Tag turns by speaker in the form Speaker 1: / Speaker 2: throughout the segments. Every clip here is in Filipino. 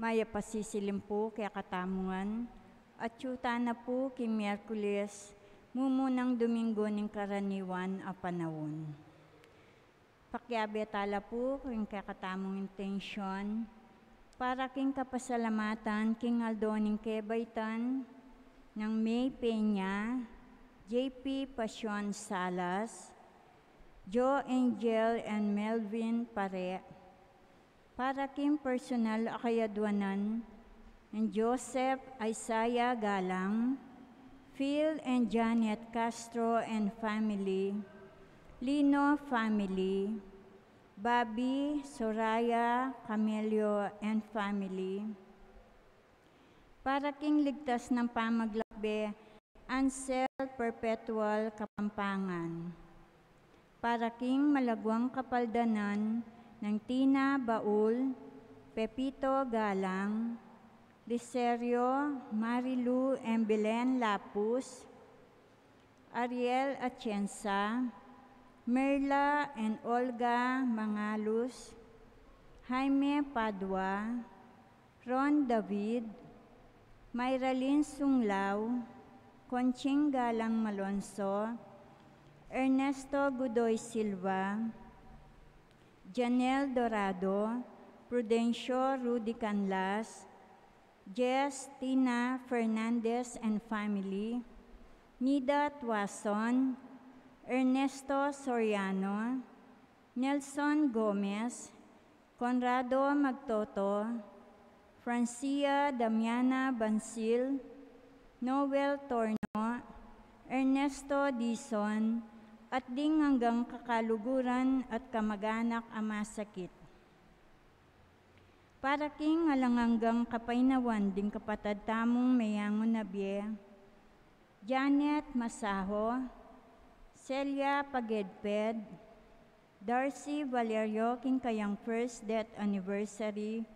Speaker 1: Maya pasisilim po kaya katamungan, at yuta na po kay Miyerkules, mumunang Domingo ng karaniwan a panahon. Pakiabetala po kung kakatamong intensyon, para king kapasalamatan king aldoning kebaitan ng May Peña, JP Pasyon Salas, Joe Angel and Melvin Pare, para kim personal akayadwanan, and Joseph Isaiah Galang, Phil and Janet Castro and family, Lino family, Bobby, Soraya, Camelio and family. Para king ligtas ng pamaglakbe, Ansel Perpetual Kapampangan. Para king malagwang kapaldanan, ng tina, baul, pepito, galang, Liserio, Marilu, Embilen Lapus, Ariel Atienza, Merla and Olga Mangalus, Jaime Padua, Ron David, Mayralyn Sunglaw, Conching Galang Malonso, Ernesto Gudoy Silva, Janelle Dorado, Prudencio Rudy Canlas, Jess Tina Fernandez and family, Nida Tuason, Ernesto Soriano, Nelson Gomez, Conrado Magtoto, Francia Damiana Bansil, Noel Torno, Ernesto Dison, at ding hanggang kakaluguran at kamaganak anak ama sakit. Para king alanganggang kapainawan ding kapatadtamong mayangon na biye, Janet Masaho, Celia Pagedped, Darcy Valerio king kayang first death anniversary,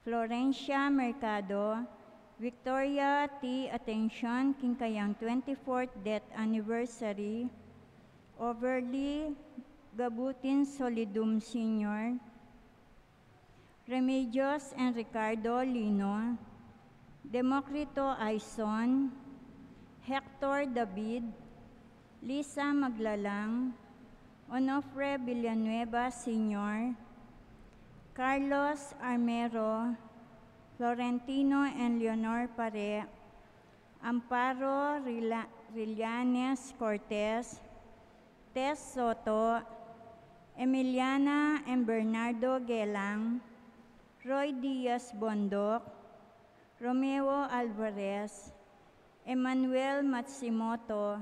Speaker 1: Florencia Mercado, Victoria T. Attention king kayang 24th death anniversary, Overly Gabutin Solidum Sr., Remedios and Lino, Democrito Aison, Hector David, Lisa Maglalang, Onofre Villanueva Sr., Carlos Armero, Florentino and Leonor Pare, Amparo Rila Rillanes Cortez, Tess Soto, Emiliana and Bernardo Gelang, Roy Diaz Bondoc, Romeo Alvarez, Emmanuel Matsumoto,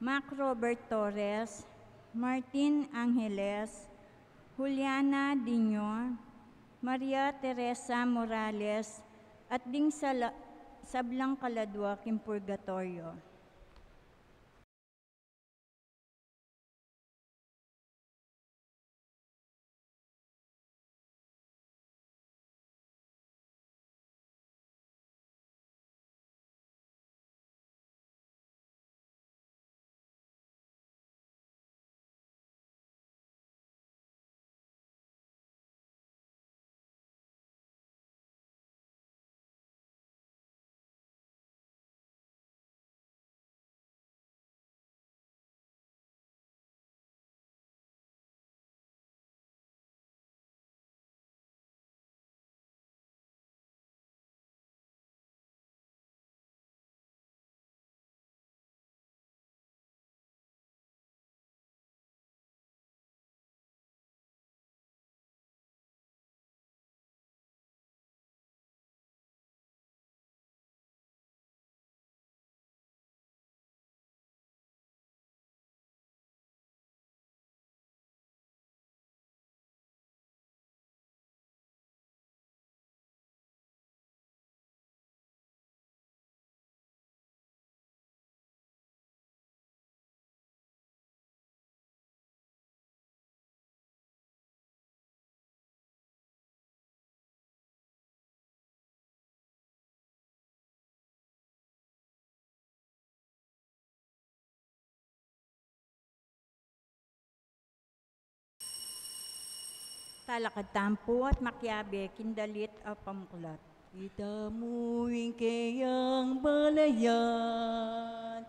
Speaker 1: Mac Robert Torres, Martin Angeles, Juliana Dino, Maria Teresa Morales, at Ding Sala Sablang Kaladwa, Kimpurgatorio. talakad tampo at makyabe, kindalit at pamuklat.
Speaker 2: Itamuin kayang balayan,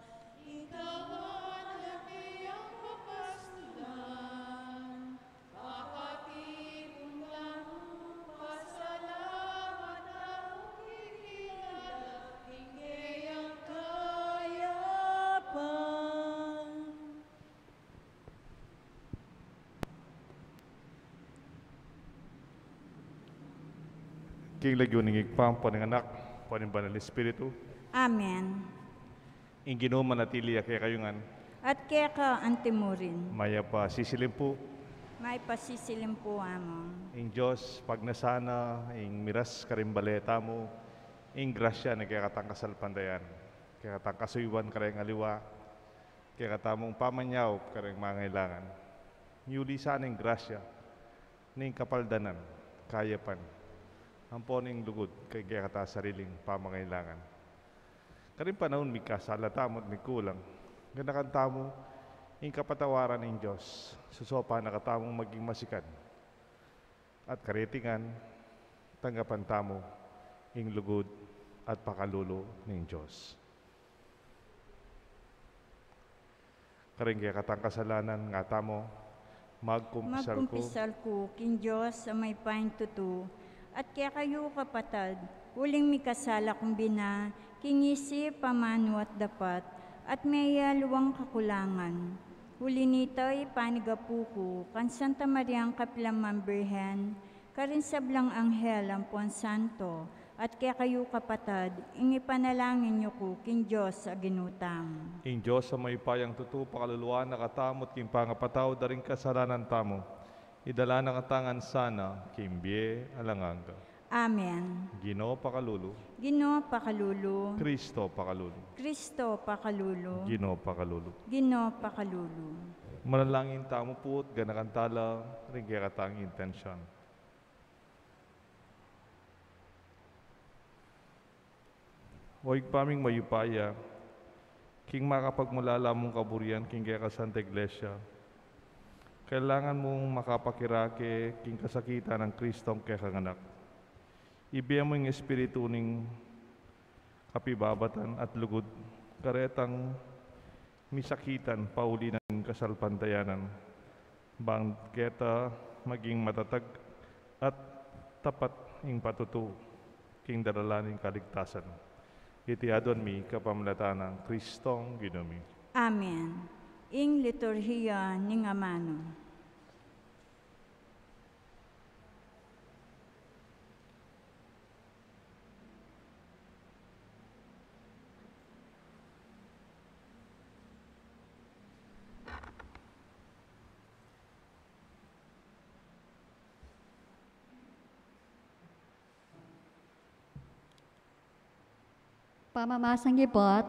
Speaker 3: King anak, po paninganak, banal ni Espiritu.
Speaker 1: Amen.
Speaker 3: Ing Ingino manatili kaya kayungan.
Speaker 1: At kaya ka antimurin.
Speaker 3: Maya pa sisilim po.
Speaker 1: May pasisilim po, amo.
Speaker 3: Ing Diyos, pagnasana, ing miras karimbaleta mo, ing grasya na kaya katangkasal pandayan. Kaya katangkasuyuan karayang aliwa, kaya katamong pamanyaw karayang mangailangan. Yuli sana ing grasya, ning kapaldanan, kayapan, ang poning lugod kay kata sariling pamangailangan. Karin panahon mi kasala tamot mi kulang. Ganakanta mo ing kapatawaran ng Diyos. Susopa na katamong maging masikan at karitingan tanggapan tamo ing lugod at pakalulo ng Diyos. Karing kaya katang kasalanan nga tamo, magkumpisal ko. Magkumpisal
Speaker 1: ko, king Diyos sa may paing tutu, at kaya kayo kapatad, uling mikasala kumbina, kingisi, pamano at dapat, at may yaluwang kakulangan. Huli nito ay panigapuko, kan Santa Maria ang Kapilamang Birhen, karinsablang anghel ang Puan Santo, at kaya kayo kapatad, inipanalangin niyo ko king Diyos sa ginutang.
Speaker 3: King Diyos sa may payang tutupa kaluluwa, nakatamot king pangapataw, daring kasalanan tamo idala na katangan sana, kimbie alanganga.
Speaker 1: Amen.
Speaker 3: Ginoo pakalulo.
Speaker 1: Ginoo pakalulo.
Speaker 3: Kristo pakalulo.
Speaker 1: Kristo pakalulo. Ginoo pakalulo. Ginoo pakalulo.
Speaker 3: Manalangin tamo po at ganakantala rin katang intensyon. Oig paming mayupaya, king makapagmulala mong kaburian king kaya Santa iglesia, kailangan mong makapakirake king kasakitan ng Kristong kekanganak. Ibigay mo yung espiritu ning kapibabatan at lugod, karetang misakitan pauli ng kasalpantayanan, bangketa maging matatag at tapat ing patutu king daralaning kaligtasan. Iti adon mi kapamlatan ng Kristong ginumi.
Speaker 1: Amen ing liturhiya ni nga mano.
Speaker 4: Pamamasang gibot,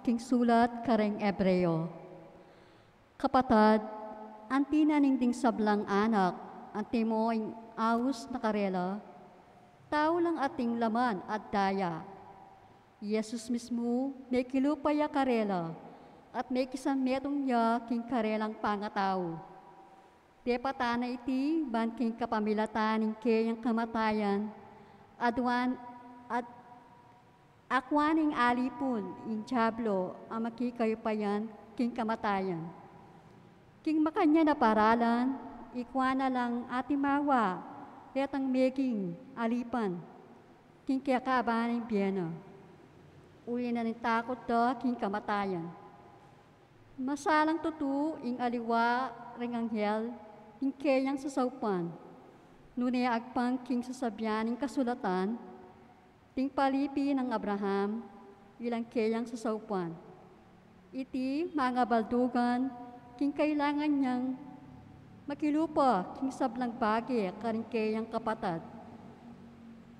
Speaker 4: King Sulat Kareng Ebreo. Kapatid, ang tinaningding sablang anak, ang timoy awus na karela, tao lang ating laman at daya. Yesus mismo may kilupaya karela, at may metong niya king karelang pangatao. Depatana iti ban king kapamilataning kayang kamatayan, adwan at akwaning alipun in jablo ang makikayupayan king kamatayan. King makanya na paralan, ikwa na lang atimawa, letang making alipan, king kiakaban ng piyano. Uli na ng takot da, king kamatayan. Masalang tutu, ing aliwa, ring anghel, ing kayang sasaupan. Nunay agpang king sasabyan ng kasulatan, ting palipi ng Abraham, ilang kayang sasaupan. Iti mga baldugan, king kailangan niyang makilupa king sablang bagi karin kayang kapatad.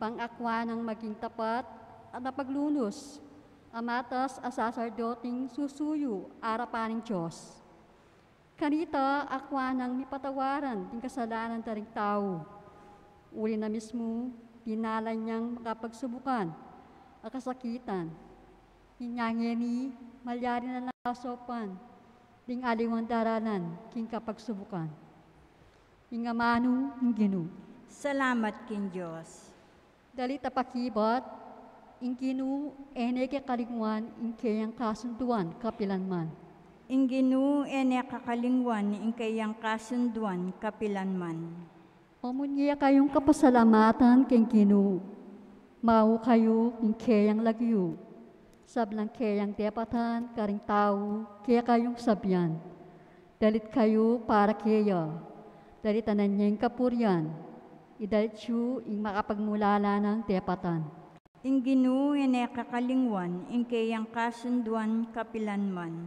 Speaker 4: Pangakwa ng maging tapat at napaglunos, amatas asasardoting susuyo arapaning Diyos. Kanita akwa ng mipatawaran ting kasalanan taring tao. Uli na mismo, dinala niyang makapagsubukan, akasakitan, hinyangeni, malyari na lang kasopan, ding aliwan daranan, king kapagsubukan. Ing amanu, ing ginu. Salamat, king Dios. Dali tapakibat, ing ginu, ene ke kalingwan ing kayang kasunduan, kapilanman. Ing ginu, ene kakalingwan, ing kayang kasunduan,
Speaker 1: kapilanman.
Speaker 4: Pamunya kayong kapasalamatan, king ginu. Mau kayo, ing kayang lagyo sablang kayang depatan karing tao, kaya kayong sabyan. Dalit kayo para kaya. Dalit tanan niyang kapuryan. Idalit siyo ing makapagmulala ng depatan.
Speaker 1: Ing ginu ine kakalingwan, ing kayang kasunduan kapilanman.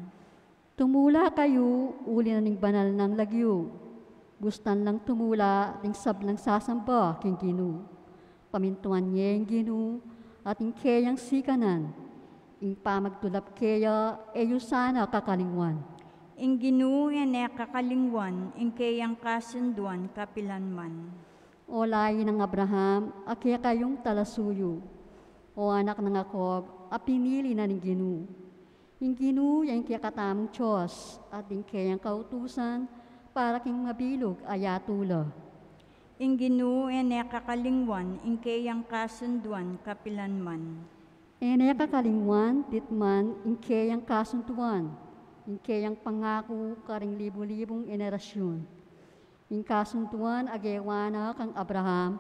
Speaker 4: Tumula kayo, uli na ning banal ng lagyo. Gustan lang tumula, ting sablang sasamba king ginu. Pamintuan niya ing ginu, ing kayang sikanan ing pamagtulap kaya, eyo sana kakalingwan.
Speaker 1: Ing ginuyan e kakalingwan, ing kayang kasunduan kapilanman.
Speaker 4: O layi ng Abraham, akya kayong talasuyo. O anak ng Akob, apinili na ni Ginu. Ing Ginu, yan kaya katamong Diyos, at ing kayang kautusan, para king mabilog ayatula. Ing
Speaker 1: Ginu, yan kakalingwan, ing kayang kasunduan kapilanman.
Speaker 4: Enayakakalinguan, titman, inkeyang kasuntuan, inkeyang pangako, karing libu-libong enerasyon. Inkasuntuan, agewana kang Abraham,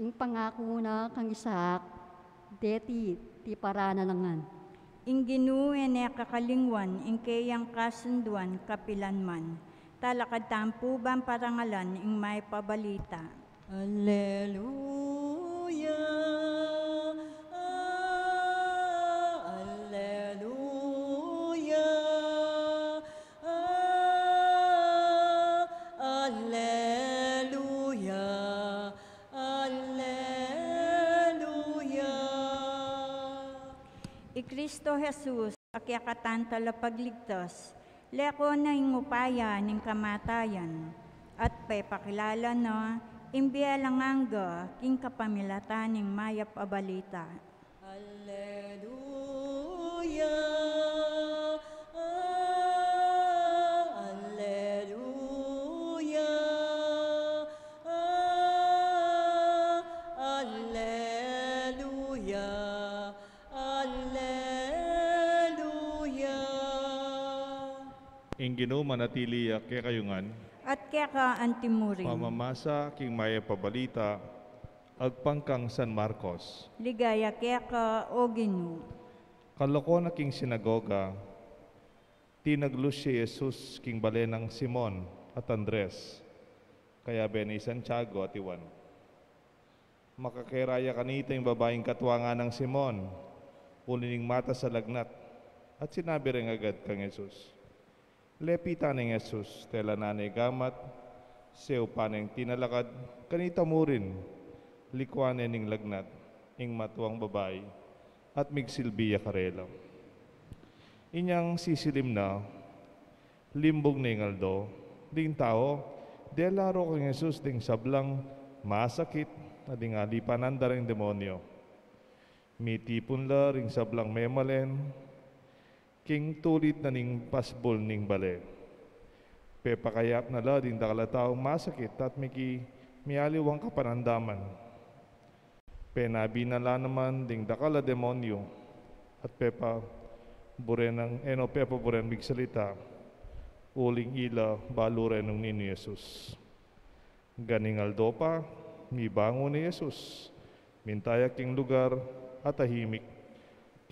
Speaker 4: ing pangako na kang Isaac, deti, ti para nalangan. Ing ginu enayakakalingwan,
Speaker 1: inkeyang kasunduan, kapilanman, talakad tampo bang parangalan, ing may pabalita.
Speaker 2: Hallelujah.
Speaker 1: Kristo Jesus, akyakatan talapagligtas, leko na ingupaya ng kamatayan, at pepakilala na imbialanganga king kapamilatan ng mayap
Speaker 2: abalita. Hallelujah!
Speaker 3: Ginoo manatili a kayungan,
Speaker 1: at keka antimuring.
Speaker 3: Pamamasa king maya pabalita, agpangkang San Marcos.
Speaker 1: Ligaya keka o Ginoo.
Speaker 3: Kaloko na king sinagoga, tinaglos si Jesus king balenang Simon at Andres, kaya Benny Santiago at Iwan. Makakiraya kanita yung babaeng katwanga ng Simon, ulining mata sa lagnat, at sinabi rin agad kang Jesus, Lepita ni Jesus, tela nanay gamat, seo paneng tinalakad, kanita mo rin, likuanen ning lagnat, ing matuang babae, at migsilbiya karela. Inyang sisilim na, limbog na ingaldo, ding tao, delaro kong Jesus ding sablang masakit na ding alipananda ring demonyo. Mitipun la ring sablang memalen, king tulit na ning pasbol ning bale. Pepakayap na la din dakalataong masakit at miki mialiwang kapanandaman. Penabi na la naman ding dakala demonyo at pepa buren ang eno eh pepa buren bigsalita uling ila baluren ng nini Yesus. Ganing aldopa, mi bango ni Yesus, mintaya king lugar at tahimik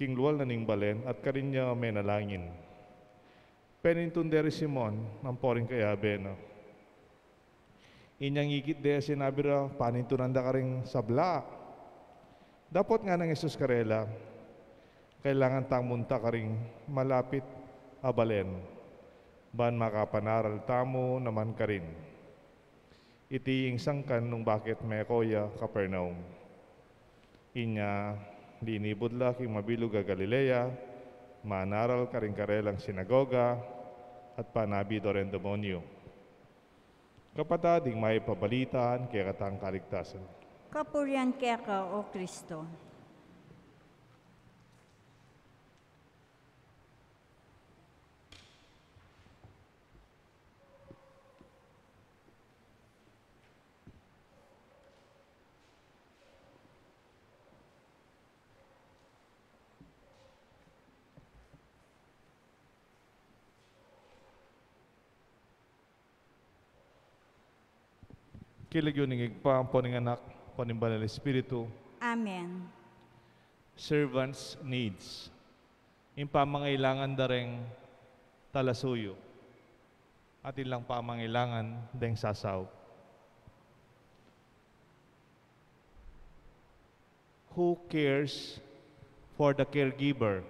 Speaker 3: King Lual na Ningbalen at Karinya Menalangin. Pennington Dere Simon, ang poring kay Abena. Inyang higit de sinabi ra, panintunanda ka rin sabla. Dapat nga ng Jesus Karela, kailangan tang munta ka rin malapit abalen. Ban makapanaral tamo naman ka rin. Itiing sangkan nung bakit may koya Kapernaum. Inya dinibudla king mabilog a Galilea, manaral karingkarelang sinagoga, at panabido rin demonyo. Kapatading may pabalitaan kaya katang kaligtasan.
Speaker 1: Kapurian kaya ka, O Kristo.
Speaker 3: Kilig yun anak, paninganak, panimbanal Espiritu.
Speaker 1: Amen.
Speaker 3: Servants' needs. Impamangailangan dareng talasuyo. At ilang pamangailangan deng sasaw. Who cares for the caregiver?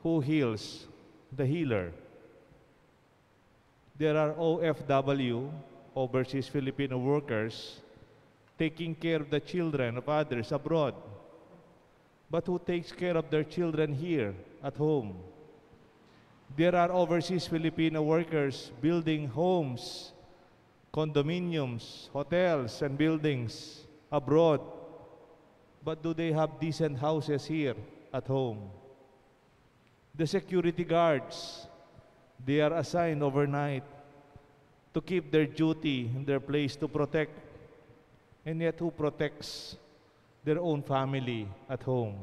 Speaker 3: Who heals the healer? There are OFW overseas Filipino workers taking care of the children of others abroad. But who takes care of their children here at home? There are overseas Filipino workers building homes, condominiums, hotels, and buildings abroad. But do they have decent houses here at home? The security guards, they are assigned overnight to keep their duty in their place to protect, and yet who protects their own family at home.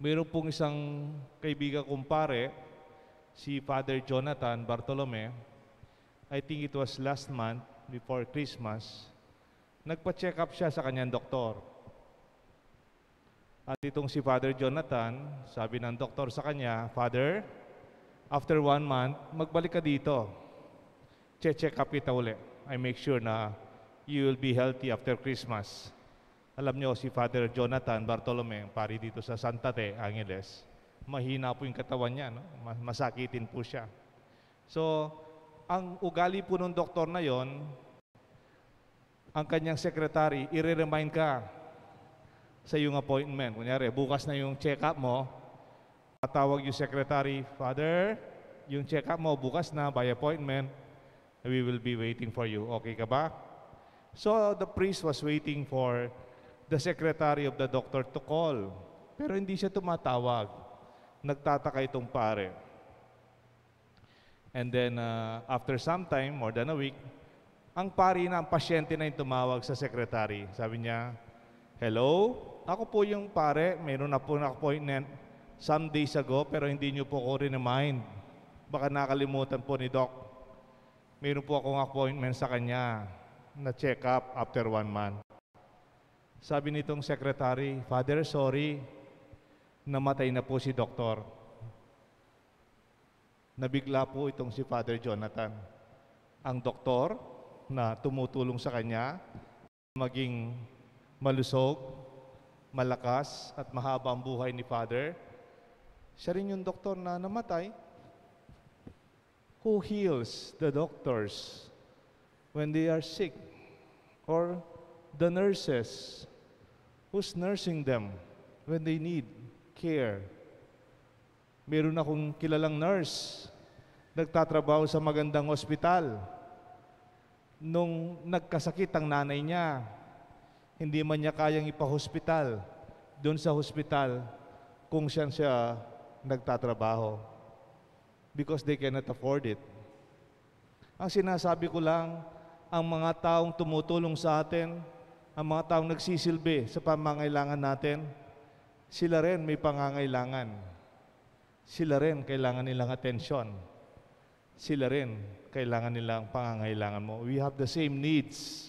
Speaker 3: Mayroon pong isang kaibigan kong pare, si Father Jonathan Bartolome, I think it was last month before Christmas, nagpa-check up siya sa kanyang doktor. At itong si Father Jonathan, sabi ng doktor sa kanya, Father, after one month, magbalik ka dito check up kita uli. I make sure na you will be healthy after Christmas. Alam niyo si Father Jonathan Bartolome, pari dito sa Santa Te, Angeles, mahina po yung katawan niya, no? masakitin po siya. So, ang ugali po ng doktor na yon, ang kanyang secretary, i-remind ka sa iyong appointment. Kunyari, bukas na yung check-up mo, tatawag yung secretary, Father, yung check-up mo bukas na by appointment, We will be waiting for you. Okay ka ba? So the priest was waiting for the secretary of the doctor to call. Pero hindi siya tumatawag. Nagtataka itong pare. And then uh, after some time, more than a week, ang pari na, ang pasyente na yung tumawag sa secretary. Sabi niya, Hello? Ako po yung pare, meron na po na appointment some days ago pero hindi niyo po ko remind. Baka nakalimutan po ni Doc. Meron po akong appointment sa kanya na check up after one month. Sabi nitong secretary, Father, sorry, namatay na po si doktor. Nabigla po itong si Father Jonathan. Ang doktor na tumutulong sa kanya, maging malusog, malakas at mahaba ang buhay ni Father, siya rin yung doktor na namatay Who heals the doctors when they are sick? Or the nurses? Who's nursing them when they need care? Meron akong kilalang nurse, nagtatrabaho sa magandang ospital. Nung nagkasakit ang nanay niya, hindi man niya kayang ipahospital, doon sa hospital kung siyang siya nagtatrabaho because they cannot afford it. Ang sinasabi ko lang, ang mga taong tumutulong sa atin, ang mga taong nagsisilbi sa pamangailangan natin, sila rin may pangangailangan. Sila rin kailangan nilang atensyon. Sila rin kailangan nilang pangangailangan mo. We have the same needs.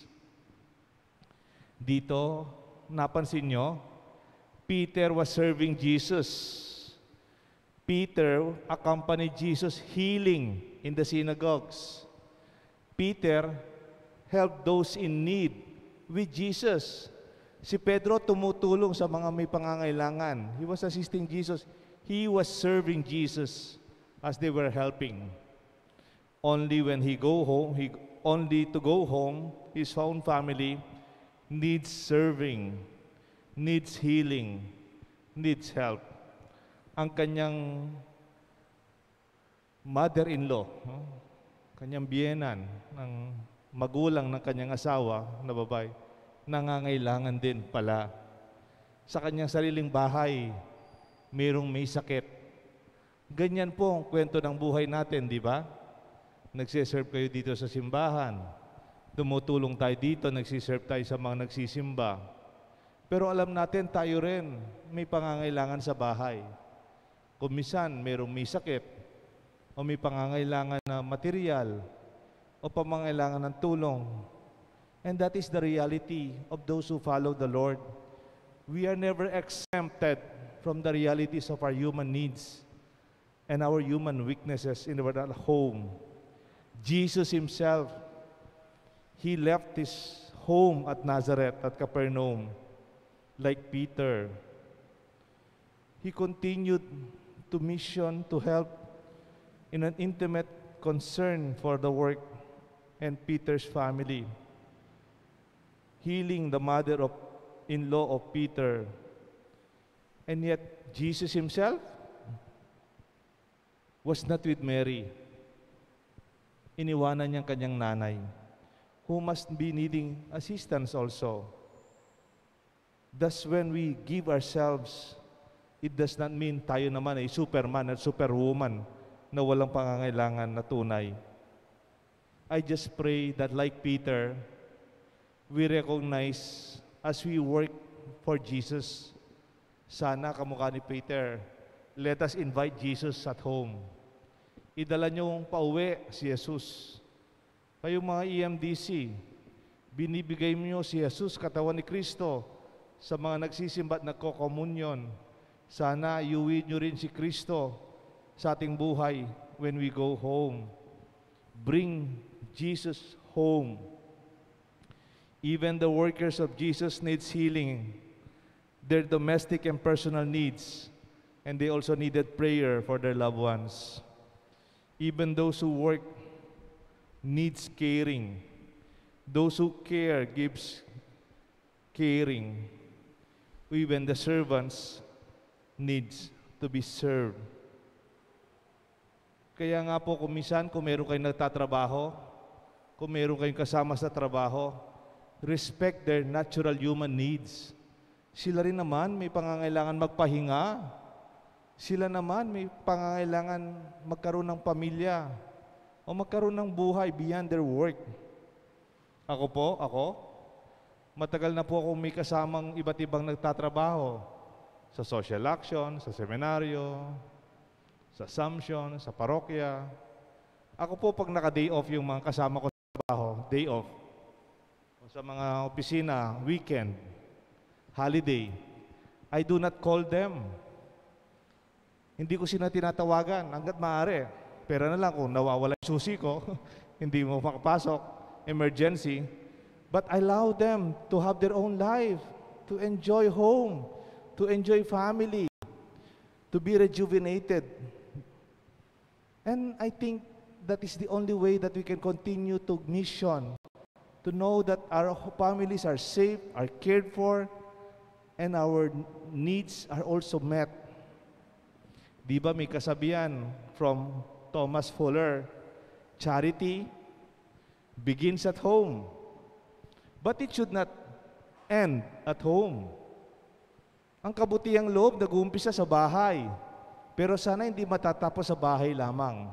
Speaker 3: Dito, napansin nyo, Peter was serving Jesus. Peter accompanied Jesus healing in the synagogues. Peter helped those in need with Jesus. Si Pedro tumutulong sa mga may pangangailangan. He was assisting Jesus. He was serving Jesus as they were helping. Only when he go home, he only to go home, his own family needs serving, needs healing, needs help ang kanyang mother-in-law, kanyang bienan, ng magulang ng kanyang asawa na babae, nangangailangan din pala. Sa kanyang sariling bahay, mayroong may sakit. Ganyan po ang kwento ng buhay natin, di ba? Nagsiserve kayo dito sa simbahan. Tumutulong tayo dito, nagsiserve tayo sa mga nagsisimba. Pero alam natin, tayo rin, may pangangailangan sa bahay. Kung misan merong may sakit o may pangangailangan na material o pamangailangan ng tulong. And that is the reality of those who follow the Lord. We are never exempted from the realities of our human needs and our human weaknesses in our home. Jesus Himself, He left His home at Nazareth, at Capernaum, like Peter. He continued to mission to help in an intimate concern for the work and Peter's family, healing the mother of in-law of Peter. And yet, Jesus himself was not with Mary. Iniwanan niyang kanyang nanay, who must be needing assistance also. Thus, when we give ourselves it does not mean tayo naman ay superman at superwoman na walang pangangailangan na tunay. I just pray that like Peter, we recognize as we work for Jesus, sana kamukha ni Peter, let us invite Jesus at home. Idala niyong pauwi si Jesus. Kayong mga EMDC, binibigay niyo si Jesus, katawan ni Kristo, sa mga nagsisimba at nagkokomunyon sana iuwi nyo rin si Kristo sa ating buhay when we go home. Bring Jesus home. Even the workers of Jesus needs healing. Their domestic and personal needs. And they also needed prayer for their loved ones. Even those who work needs caring. Those who care gives caring. Even the servants needs to be served. Kaya nga po, kumisan, minsan, kung meron kayong nagtatrabaho, kung meron kayong kasama sa trabaho, respect their natural human needs. Sila rin naman may pangangailangan magpahinga. Sila naman may pangangailangan magkaroon ng pamilya o magkaroon ng buhay beyond their work. Ako po, ako, matagal na po akong may kasamang iba't ibang nagtatrabaho sa social action, sa seminaryo, sa assumption, sa parokya. Ako po pag naka-day off yung mga kasama ko sa trabaho, day off, o sa mga opisina, weekend, holiday, I do not call them. Hindi ko sila tinatawagan hanggat maaari. Pero na lang kung nawawala yung susi ko, hindi mo makapasok, emergency. But I allow them to have their own life, to enjoy home, to enjoy family, to be rejuvenated. And I think that is the only way that we can continue to mission, to know that our families are safe, are cared for, and our needs are also met. Diba may kasabihan from Thomas Fuller, charity begins at home, but it should not end at home. Ang kabutiang loob nag-uumpisa sa bahay. Pero sana hindi matatapos sa bahay lamang.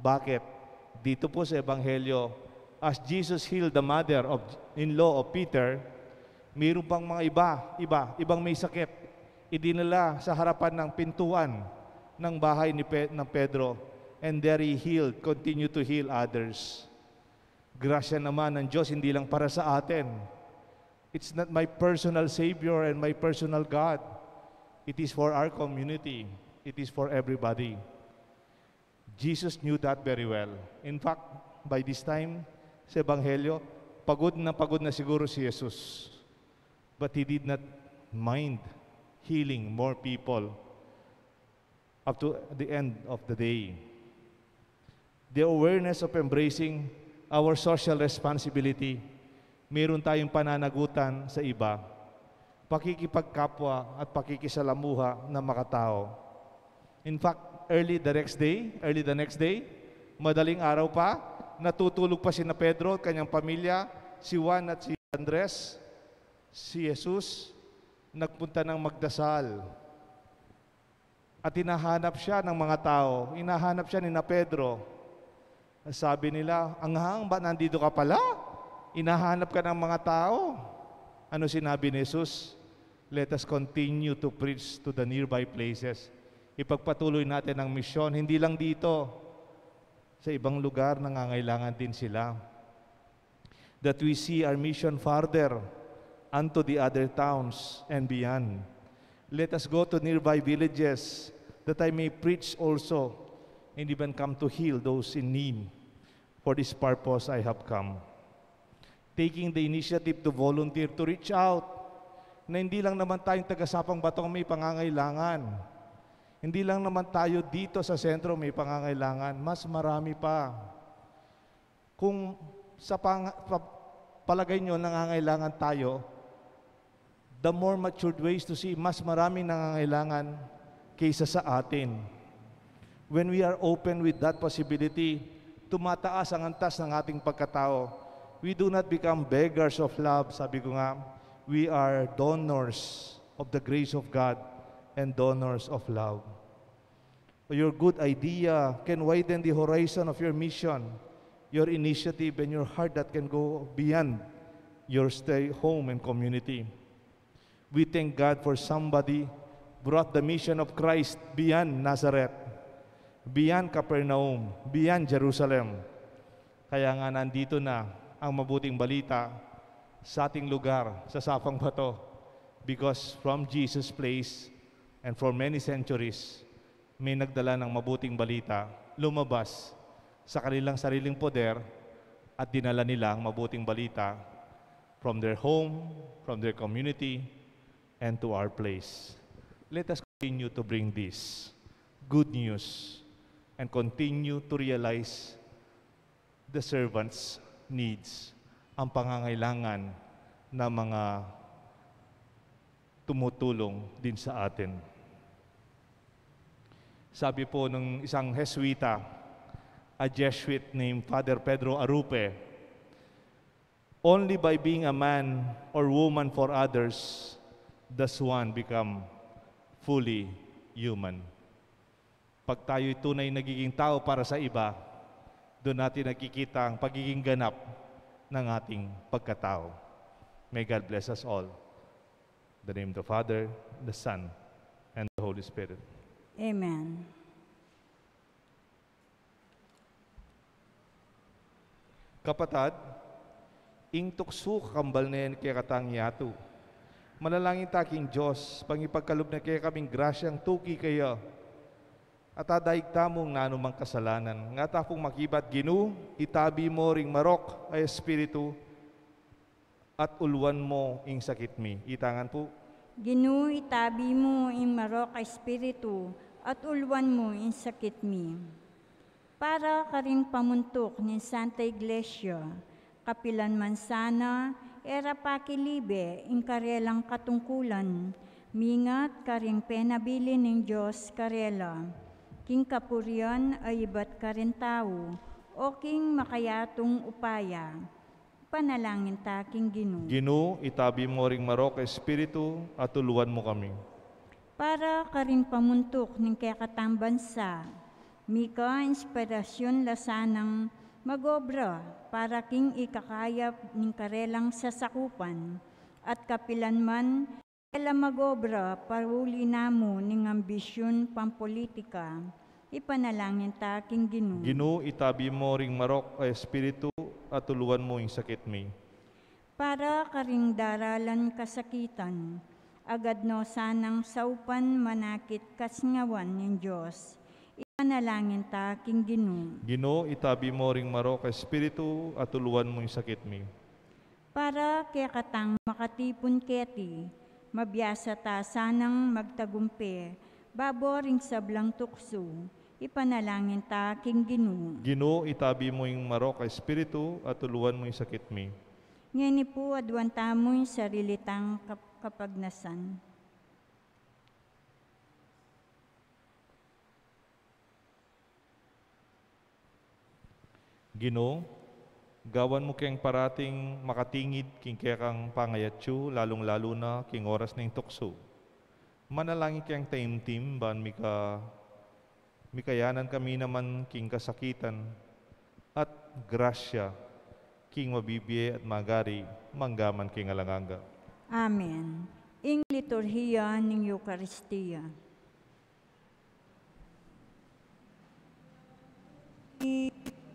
Speaker 3: Bakit? Dito po sa Ebanghelyo, as Jesus healed the mother of in-law of Peter, mayroon pang mga iba, iba, ibang may sakit. Idinala sa harapan ng pintuan ng bahay ni Pe, ng Pedro and there he healed, continue to heal others. Grasya naman ng Diyos, hindi lang para sa atin It's not my personal Savior and my personal God. It is for our community. It is for everybody. Jesus knew that very well. In fact, by this time, sa Ebanghelyo, pagod na pagod na siguro si Jesus. But he did not mind healing more people up to the end of the day. The awareness of embracing our social responsibility meron tayong pananagutan sa iba, pakikipagkapwa at pakikisalamuha ng makatao. In fact, early the next day, early the next day, madaling araw pa, natutulog pa si na Pedro at kanyang pamilya, si Juan at si Andres, si Jesus, nagpunta ng magdasal. At hinahanap siya ng mga tao. Hinahanap siya ni na Pedro. Sabi nila, ang hang ba nandito ka pala? Inahanap ka ng mga tao. Ano sinabi ni Jesus? Let us continue to preach to the nearby places. Ipagpatuloy natin ang misyon, hindi lang dito. Sa ibang lugar, nangangailangan din sila. That we see our mission farther unto the other towns and beyond. Let us go to nearby villages that I may preach also and even come to heal those in need. For this purpose I have come taking the initiative to volunteer to reach out na hindi lang naman tayong taga-sapang batong may pangangailangan. Hindi lang naman tayo dito sa sentro may pangangailangan, mas marami pa. Kung sa pang, pa, palagay nyo nangangailangan tayo, the more matured ways to see, mas marami nangangailangan kaysa sa atin. When we are open with that possibility, tumataas ang antas ng ating pagkatao we do not become beggars of love. Sabi ko nga, we are donors of the grace of God and donors of love. Your good idea can widen the horizon of your mission, your initiative, and your heart that can go beyond your stay home and community. We thank God for somebody brought the mission of Christ beyond Nazareth, beyond Capernaum, beyond Jerusalem. Kaya nga nandito na ang mabuting balita sa ating lugar, sa Sapang Bato. Because from Jesus' place and for many centuries, may nagdala ng mabuting balita, lumabas sa kanilang sariling poder at dinala nila ang mabuting balita from their home, from their community, and to our place. Let us continue to bring this good news and continue to realize the servants needs, ang pangangailangan ng mga tumutulong din sa atin. Sabi po ng isang Heswita, a Jesuit named Father Pedro Arupe, only by being a man or woman for others does one become fully human. Pag tayo'y tunay nagiging tao para sa iba, doon natin nakikita ang pagiging ganap ng ating pagkatao. May God bless us all. In the name of the Father, the Son, and the Holy Spirit.
Speaker 1: Amen.
Speaker 3: Kapatad, ing kambal na yan kay katang yato. Manalangin taking Diyos, pangipagkalob na kaya kaming grasyang tuki kayo at adaig tamong na anumang kasalanan. Nga tapong makibat ginu, itabi mo ring marok ay espiritu, at ulwan mo ing sakit mi. Itangan po.
Speaker 1: Ginu, itabi mo ing marok ay espiritu, at ulwan mo ing sakit mi. Para ka rin pamuntok ni Santa Iglesia, kapilan man sana, era pakilibe, ing karelang katungkulan, mingat ka karing penabili ng Diyos karela king kapurion ay ibat karentaw, o king makayatong upaya. Panalangin ta, king ginu.
Speaker 3: Ginu, itabi mo ring marok espiritu at tuluan mo kami.
Speaker 1: Para karin pamuntok ng kakatambansa, mika inspirasyon lasanang magobra para king ikakayap ng karelang sasakupan at kapilan man Kailan magobra paruli namo ning ambisyon pampolitika, ipanalangin ta aking Ginoo. Ginu,
Speaker 3: itabi mo ring marok a espiritu at tuluan mo ing sakit mi.
Speaker 1: Para karing daralan kasakitan, agad no sanang saupan manakit kasngawan ng Diyos. Ipanalangin ta aking Ginoo.
Speaker 3: Ginu, itabi mo ring marok a espiritu at tuluan mo ing sakit mi.
Speaker 1: Para kaya katang makatipon keti, mabiyasa ta sanang magtagumpi, baboring sablang tukso, ipanalangin ta king Ginoo.
Speaker 3: Ginoo, itabi mo yung marok ka espiritu at tuluan mo yung sakit mi.
Speaker 1: Ngayon po, adwanta mo yung sarili tang kap kapagnasan.
Speaker 3: Ginoo, Gawan mo kayang parating makatingid king kekang pangayatyo, lalong-lalo na king oras ng tukso. Manalangin keng taimtim, ban mika, mikayanan kami naman king kasakitan, at grasya, king mabibiye at magari, manggaman king alanganga.
Speaker 1: Amen. Ing liturhiya ng Eukaristiya.
Speaker 2: Thank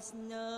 Speaker 2: न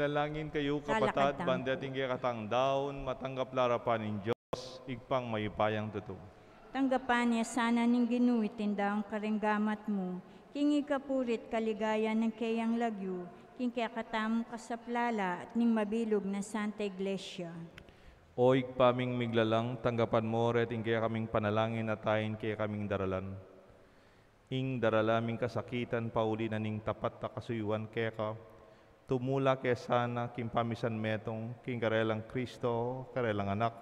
Speaker 3: Manalangin kayo, kapatid, bandating kay katangdaon, matanggap larapan ng Diyos, igpang mayupayang totoo.
Speaker 1: Tanggapan niya sana ng ginuit tindaang karenggamat mo, king ikapurit kaligaya ng kayang lagyo, king kakatam kasaplala at ning mabilog na Santa Iglesia.
Speaker 3: Oig paming miglalang, tanggapan mo, reting kaya kaming panalangin at tayin kaya kaming daralan. Ing daralaming kasakitan, pauli na ning tapat na kasuyuan kaya ka, tumula kay sana king pamisan metong king karelang Kristo, karelang anak,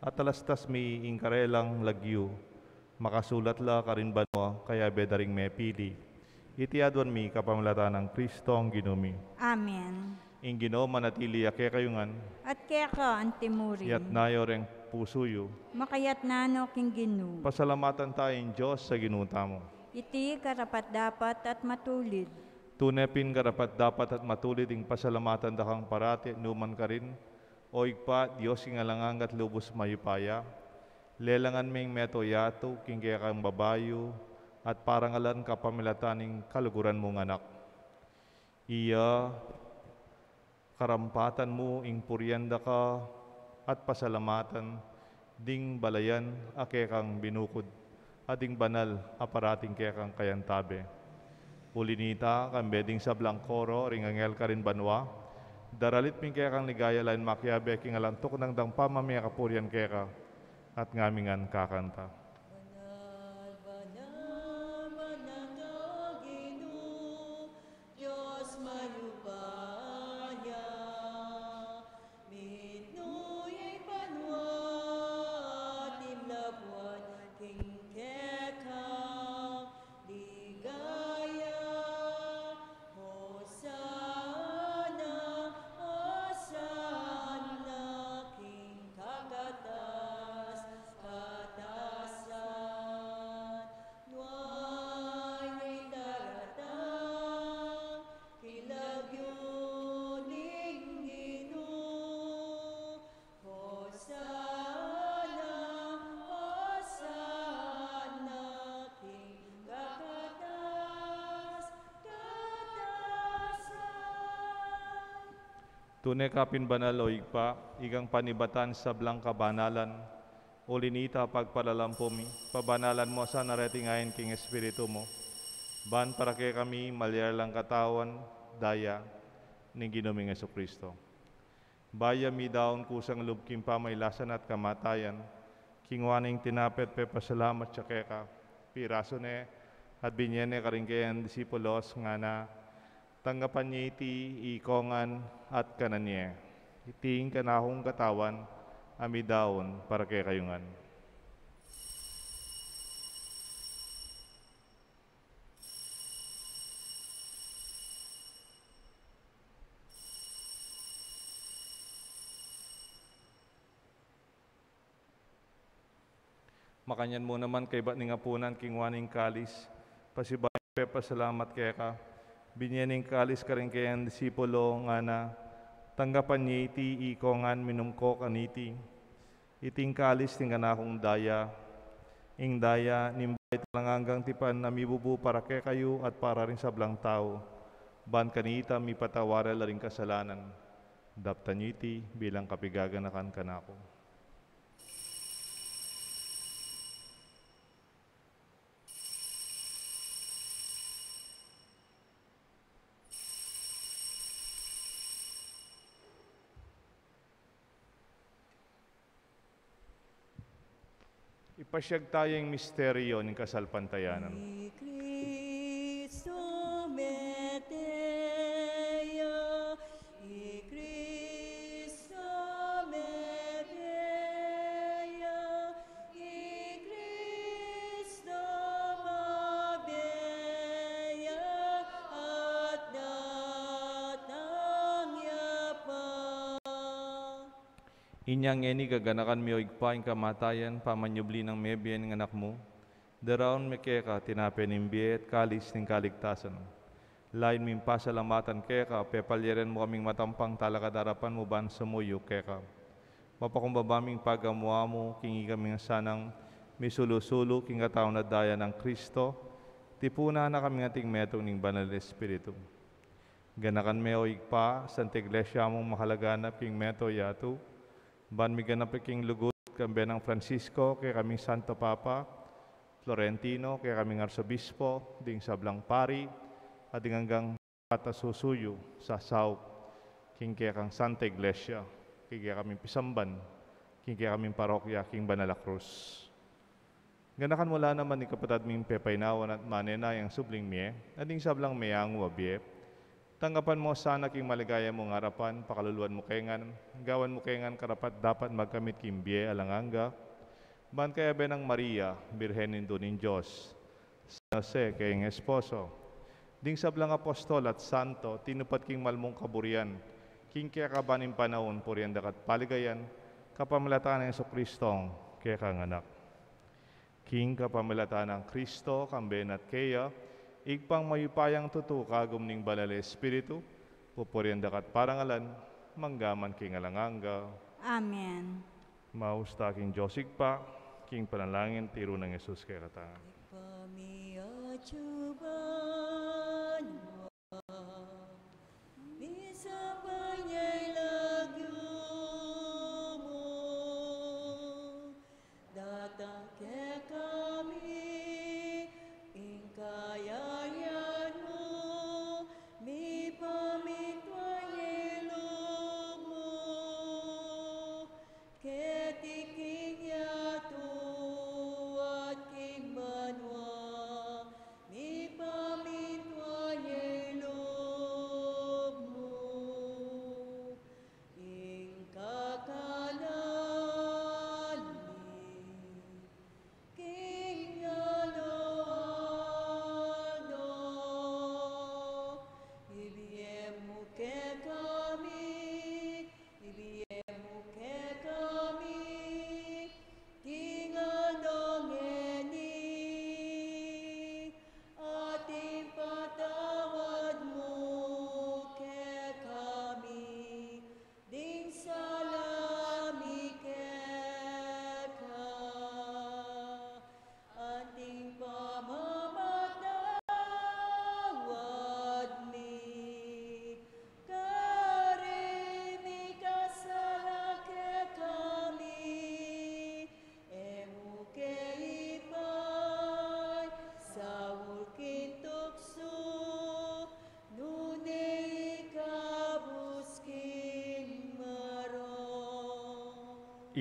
Speaker 3: at talastas mi ing karelang lagyo, makasulat la karin ba no, kaya bedaring me pili. Itiadwan mi kapamulatan ng Kristo ang ginumi.
Speaker 1: Amen.
Speaker 3: Ing ginoo manatili ake kayungan.
Speaker 1: At kaya ka ang Yat
Speaker 3: nayo reng pusuyo.
Speaker 1: Makayat nano king ginu.
Speaker 3: Pasalamatan tayong Diyos sa ginuta mo.
Speaker 1: Iti karapat dapat at matulid
Speaker 3: Tunay karapat dapat at matulid ing pasalamatan dakang parati numan ka rin, o igpa, Diyos ingalangang at lubos mayupaya, lelangan ming meto yato, kingge kang babayo, at parangalan kapamilataning kaluguran mong anak. Iya, karampatan mo ing puryanda ka, at pasalamatan, ding balayan akekang binukod, ating banal aparating kekang kayantabe. tabe Pulinita, Kambeding sa Blancoro, Ringangel Karin Banwa, Daralit ming kaya kang ligaya lain makiabe king alantok ng dangpamamaya kapurian kaya ka, at ngamingan kakanta. Dune kapin banal o igpa, igang panibatan sa blang kabanalan, o linita pagpalalampumi, pabanalan mo sa naratingayin king Espiritu mo. Ban para kay kami, malyar lang katawan, daya, ning ginuming Yeso Kristo. Baya mi daon kusang lubkim pa may lasan at kamatayan, kingwaning tinapet pe pasalamat sa keka, piraso ne, at binyene karingkayan disipulos nga na, tanggapan niya iti ikongan at kananye. Iting kanahong katawan, amidaon para kay kayungan. Makanyan mo naman kay ba't ningapunan king waning kalis, pasibay pasalamat kaya ka, binyaning kalis karingkayan disipulo nga na, tanggapan niya iti ikongan minumko kaniti. Iting kalis tinggan akong daya. Ing daya, nimbay hanggang tipan na mibubu para kay kayo at para rin sa blang tao. Ban kanita mi patawara laring kasalanan. Daptan iti bilang kapigagan na kan kanako. Pasyag tayong misteryo ng kasalpantayanan. Ni
Speaker 2: Cristo
Speaker 3: Inyang eni kaganakan mi igpain kamatayan pamanyubli ng mebian ng anak mo. Daraon mi keka tinapen imbiye at kalis ng kaligtasan. Lain mi pasalamatan keka pepalyeren mo kaming matampang talakadarapan mo ban sa keka. Mapakumbabaming pagamwa mo kingi kami sanang misulusulo king kataw na daya ng Kristo. Tipuna na kami ating metong ning banal espiritu. Ganakan me o igpa, Santa Iglesia mong mahalaganap king meto yato, Ban miganap king lugot kang Benang Francisco, kay kaming Santo Papa, Florentino, kay kaming Arsobispo, ding Sablang Pari, at hanggang katasusuyo sa Sao, king kaya kang Santa Iglesia, king kaya kaming Pisamban, king kaya kaming Parokya, king Banala Cruz. Ganakan mula naman ni kapatad ming pepaynawan at manenay ang subling mie, at ding sablang mayang wabie, Tanggapan mo sana king maligaya mong harapan, pakaluluan mo kengan, gawan mo kengan karapat dapat magkamit king biye alanganga. Ban kaya benang Maria, birhen do nin Diyos. San Jose, kayong esposo. Ding sablang apostol at santo, tinupat king malmong kaburian, king kaya kabanin panahon, purian dakat paligayan, kapamalataan ng Yeso Kristong, kaya kang anak. King kapamalataan ng Kristo, kambenat at kaya, Igpang mayupayang tutu kagumning balale espiritu, pupurian dakat parangalan, manggaman king alanganga.
Speaker 1: Amen.
Speaker 3: Mausta king Josigpa, king panalangin, tiro ng Yesus kay katangan. Ipamiya
Speaker 2: chuba.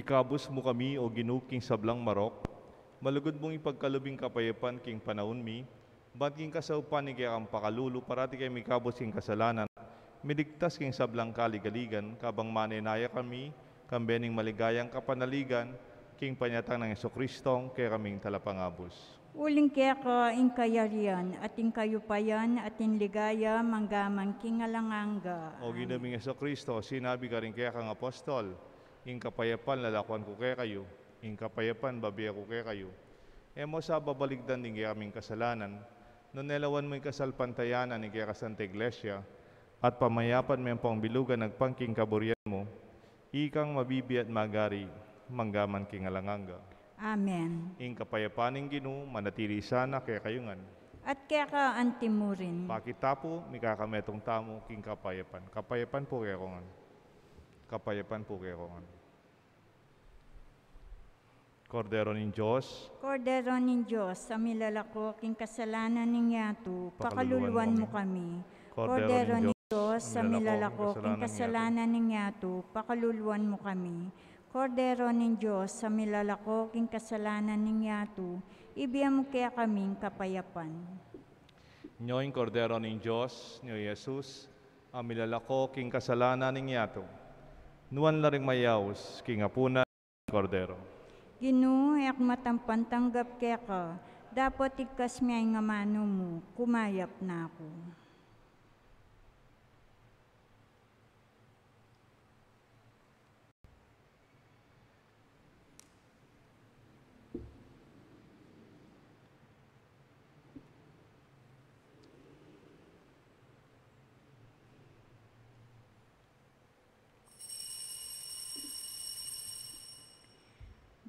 Speaker 3: Ikabos mo kami, o ginuking sablang marok, malugod mong ipagkalubing kapayapan king panahon mi, ba't king kasaupan ni kaya ang parati kay mikabos king kasalanan, midiktas king sablang kaligaligan, kabang manenaya kami, kambening maligayang kapanaligan, king panyatang ng Yeso Kristong, kaya kaming talapangabos.
Speaker 1: Uling kaya ka in kayarian, at kayupayan, at ligaya, manggamang king alanganga.
Speaker 3: O ginaming Yeso Kristo, sinabi ka rin kaya kang apostol, kapayapan lalakuan ko kay kayo, inkapayapan babiya ko kay kayo. E mo sa babaligdan din kaya aming kasalanan, no nelawan mo'y kasalpantayanan ni kaya kasanta iglesia, at pamayapan mo yung ng nagpangking kaburian mo, ikang mabibi at magari, manggaman king alanganga.
Speaker 1: Amen.
Speaker 3: Ing kapayapaning ginu, manatili sana kaya kayungan.
Speaker 1: At kaya ka antimurin.
Speaker 3: Pakita po, mikakametong tamo, king kapayapan. Kapayapan po kaya kungan kapayapan po kayo roon. Kordero ng Diyos.
Speaker 1: Kordero ng Diyos, sa milalako, king kasalanan ng yato, pakaluluan mo kami.
Speaker 3: Kordero ng Diyos, sa milalako, king kasalanan
Speaker 1: ng yato, pakaluluan mo kami. Kordero ng Diyos, sa milalako, king kasalanan ng yato, ibiyan mo kaya kaming kapayapan.
Speaker 3: Nyo'y kordero ng Diyos, niyo Yesus, ang milalako, king kasalanan ng yato, nuan laring mayaws, kingapunan, kordero.
Speaker 1: Ginoo, ek matampan tanggap keka, dapat ikas miyay nga mano mo, kumayap na ako.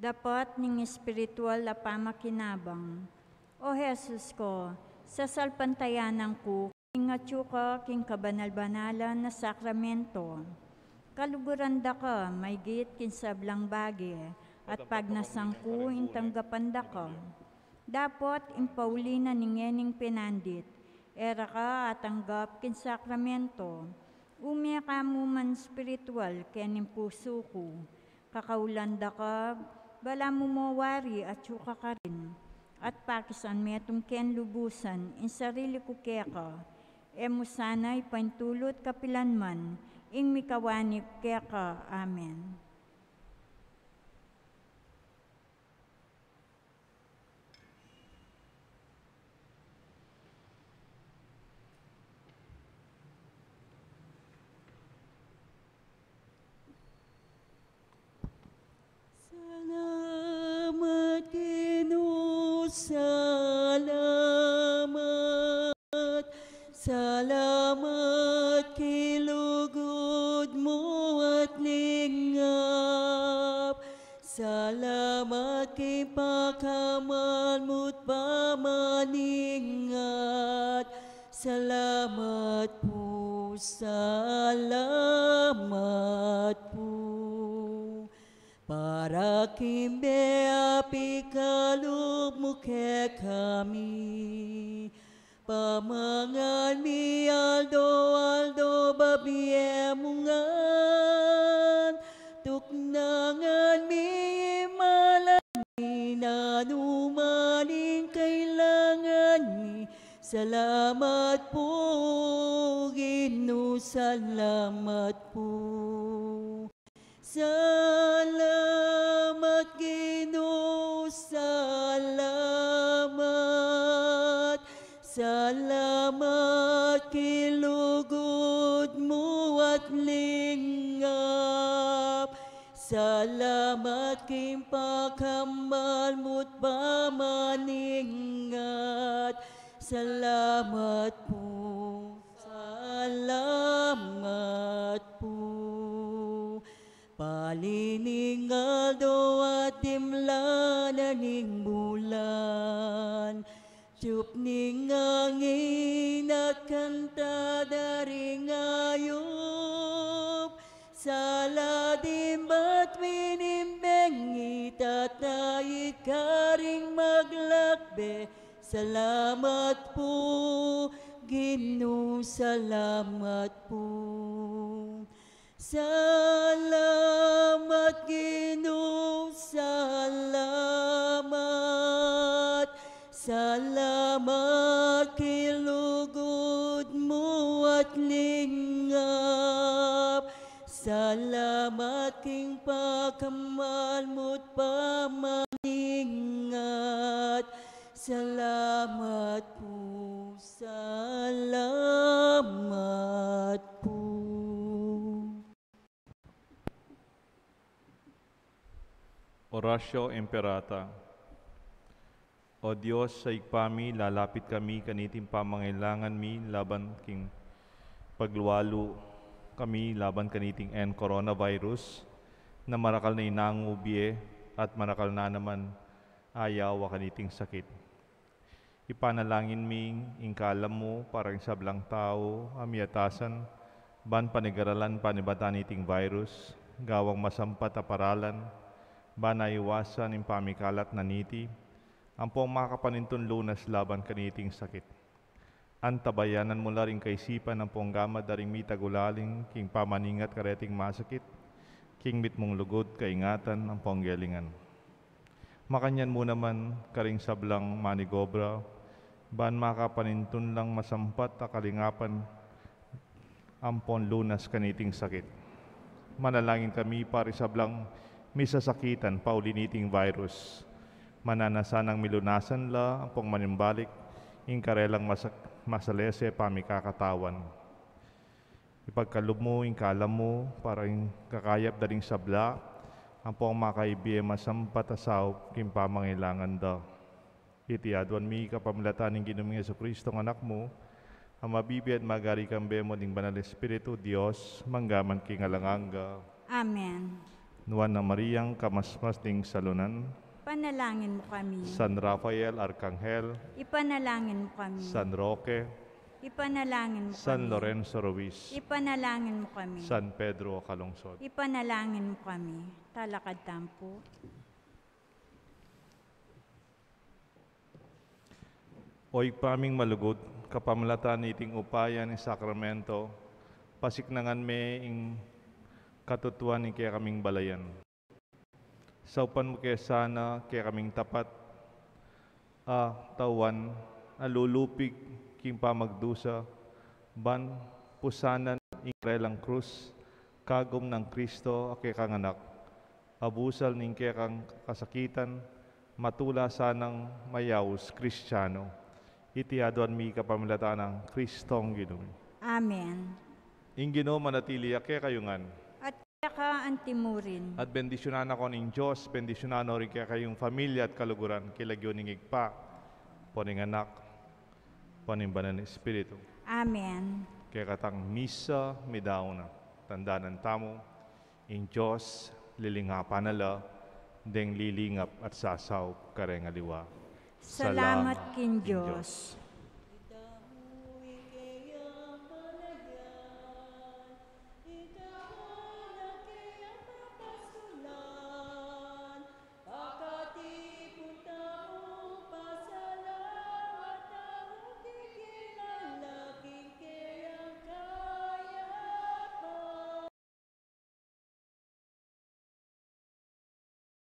Speaker 1: Dapat ning espiritual na pamakinabang. O Jesus ko, sa salpantayanan ko, ingatyo ka king kabanal-banalan na sakramento. kaluguran da ka, may git kinsablang bagi, at pagnasang ko, intanggapan da ka. Dapat impaulina ningening pinandit, era ka at tanggap kin sakramento. Umiya mo man spiritual kening puso ko. Kakaulanda ka, mo balamumawari at yuka ka rin. At pakisan metong ken lubusan, in sarili ko keka. Emo sanay pantulot kapilanman, ing mikawani keka. Amen.
Speaker 2: Matino, salamat, salamat kilugod mo at salamat kay pakaman mo't pamaningat, salamat po, salamat. Para kimbe apikalog mukhe kami. Pamangan mi aldo aldo babie mungan. Tuknangan mi malami na numaning kailangan mi. Salamat po, Gino, salamat po. Salamat, Ginoo, salamat. Salamat, kilugod mo at lingap. Salamat, kimpakamal mo't pamaningat. Salamat, Naniningal do at timla naning bulan Tiup ning angin at kanta daring ayup Saladim ba't minimbeng itat na ikaring maglakbe Salamat po, Gino, salamat po Salamat Ginoo, salamat. Salamat kilugod mo at lingap. Salamat king pakamal mo't pamaningat. Salamat po
Speaker 3: Horacio Imperata O Diyos, sa ikpami, lalapit kami kanitim pamangailangan mi laban king pagluwalo kami laban kaniting N coronavirus na marakal na inangubie at marakal na naman ayaw kaniting sakit. Ipanalangin ming ingkalam mo para parang sablang tao amiyatasan ban panigaralan panibatan iting virus gawang masampat aparalan ba naiwasan ng pamikalat na niti, ang pong makapanintun lunas laban kaniting sakit. Ang tabayanan mula rin kaisipan pong ponggama daring mitagulaling, king pamaningat kareting masakit, king mitmong lugod kaingatan ang ponggelingan. Makanyan mo naman karing sablang manigobra, ban makapanintun lang masampat akalingapan ampon lunas kaniting sakit. Manalangin kami para sablang may sasakitan pauliniting virus. Mananasanang milunasan la ang pong manimbalik, inkarelang masak masalese pamikakatawan. Ipagkalumo, ingkalam mo, para kakayap daling sabla, ang pong makaibiye masampatasaw, kimpamangilangan da. Iti adwan mi kapamlatan ng ginuming Yeso Kristo ng anak mo, ang mabibi at magari kang bemo ding Banal Espiritu, Diyos, manggaman king alanganga.
Speaker 1: Amen.
Speaker 3: Nuan na Mariang Kamasmas ng Salunan,
Speaker 1: Panalangin mo kami. San
Speaker 3: Rafael Arcangel,
Speaker 1: Ipanalangin mo kami. San Roque, Ipanalangin mo kami. San Lorenzo Ruiz, Ipanalangin mo kami. San
Speaker 3: Pedro Calungsod.
Speaker 1: Ipanalangin mo kami. Talakad tampo.
Speaker 3: O paming malugod, kapamlatan iting upaya ni Sacramento, pasiknangan me ing katutuan ni kaya kaming balayan. Saupan mo kaya sana kaya kaming tapat, a tawan, alulupig, king pamagdusa, ban, pusanan, ingrelang krus, kagom ng Kristo, kaya kang anak, abusal ning kaya kang kasakitan, matula sanang mayaus, Kristiyano. Itiyadoan mi kapamilataan ng Kristong Ginoo.
Speaker 1: Amen.
Speaker 3: Ing Ginoo manatili ake kayungan
Speaker 1: kaya antimurin.
Speaker 3: At bendisyonan ako ng Diyos, bendisyonan rin kaya kayong pamilya at kaluguran, kilagyo ng igpa, poning anak, poning banan ng Espiritu. Amen. Kaya katang misa, midauna, tandanan tamo, in Diyos, lilingapan nala, deng lilingap at sasaw, kareng aliwa. Salamat, Salamat
Speaker 1: kin Diyos. Diyos.